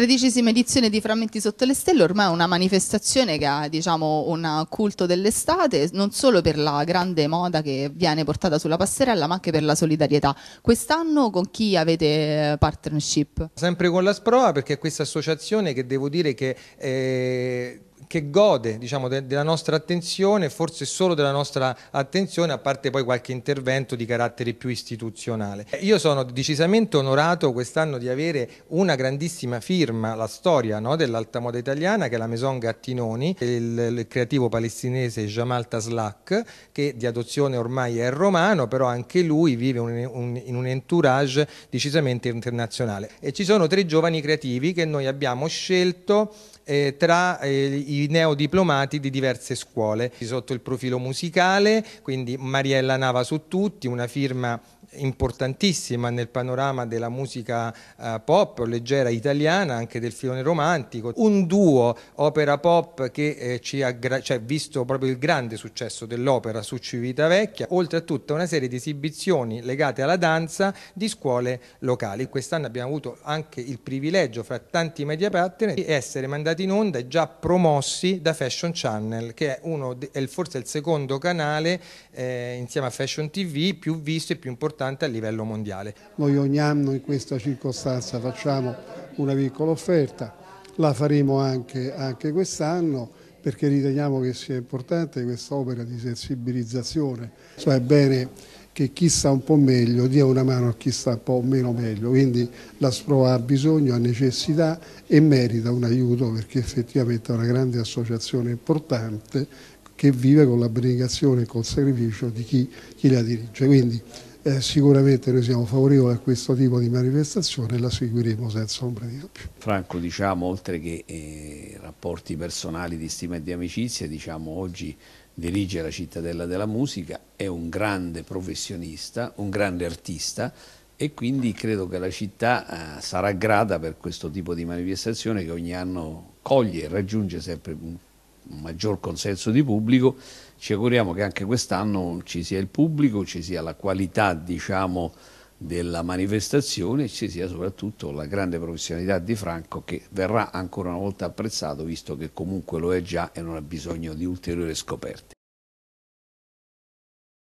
tredicesima edizione di Frammenti sotto le stelle ormai è una manifestazione che ha diciamo, un culto dell'estate, non solo per la grande moda che viene portata sulla passerella, ma anche per la solidarietà. Quest'anno con chi avete eh, partnership? Sempre con la Sproa, perché è questa associazione che devo dire che... Eh che gode diciamo, de della nostra attenzione, forse solo della nostra attenzione, a parte poi qualche intervento di carattere più istituzionale. Io sono decisamente onorato quest'anno di avere una grandissima firma, la storia no, dell'alta moda italiana, che è la Maison Gattinoni, il, il creativo palestinese Jamal Taslak, che di adozione ormai è romano, però anche lui vive un, un, in un entourage decisamente internazionale. E ci sono tre giovani creativi che noi abbiamo scelto eh, tra eh, i neodiplomati di diverse scuole. Sotto il profilo musicale, quindi Mariella Nava su tutti, una firma importantissima nel panorama della musica eh, pop leggera italiana, anche del filone romantico, un duo opera pop che eh, ci ha cioè, visto proprio il grande successo dell'opera su Civitavecchia, oltre a tutta una serie di esibizioni legate alla danza di scuole locali. Quest'anno abbiamo avuto anche il privilegio fra tanti media partner di essere mandati in onda e già promossi da Fashion Channel, che è, uno, è forse il secondo canale eh, insieme a Fashion TV più visto e più importante importante a livello mondiale. Noi ogni anno in questa circostanza facciamo una piccola offerta, la faremo anche, anche quest'anno perché riteniamo che sia importante questa opera di sensibilizzazione. Cioè è bene che chi sta un po' meglio dia una mano a chi sta un po' meno meglio, quindi la SPROA ha bisogno, ha necessità e merita un aiuto perché effettivamente è una grande associazione importante che vive con l'abnegazione e col sacrificio di chi, chi la dirige. Quindi eh, sicuramente noi siamo favorevoli a questo tipo di manifestazione e la seguiremo senza ombra di dubbio. Franco, diciamo, oltre che eh, rapporti personali di stima e di amicizia, diciamo, oggi dirige la Cittadella della Musica, è un grande professionista, un grande artista e quindi credo che la città eh, sarà grata per questo tipo di manifestazione che ogni anno coglie e raggiunge sempre un un maggior consenso di pubblico, ci auguriamo che anche quest'anno ci sia il pubblico, ci sia la qualità diciamo, della manifestazione e ci sia soprattutto la grande professionalità di Franco che verrà ancora una volta apprezzato visto che comunque lo è già e non ha bisogno di ulteriori scoperte.